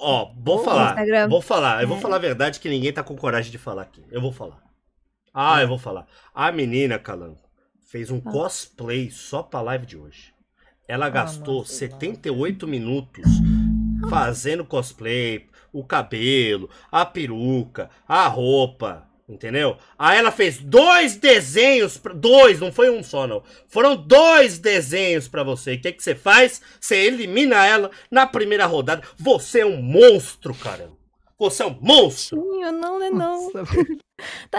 Ó, é. vou falar. Instagram. Vou falar. Eu vou é. falar a verdade que ninguém tá com coragem de falar aqui. Eu vou falar. Ah, tá. eu vou falar. A menina, Calango, fez um ah. cosplay só pra live de hoje. Ela ah, gastou nossa, 78 nossa. minutos fazendo cosplay, o cabelo, a peruca, a roupa. Entendeu? Aí ela fez dois desenhos, dois, não foi um só não. Foram dois desenhos para você. O que, que você faz? Você elimina ela na primeira rodada. Você é um monstro, caramba. Você é um monstro. Sim, eu não, né, não. Nossa, tá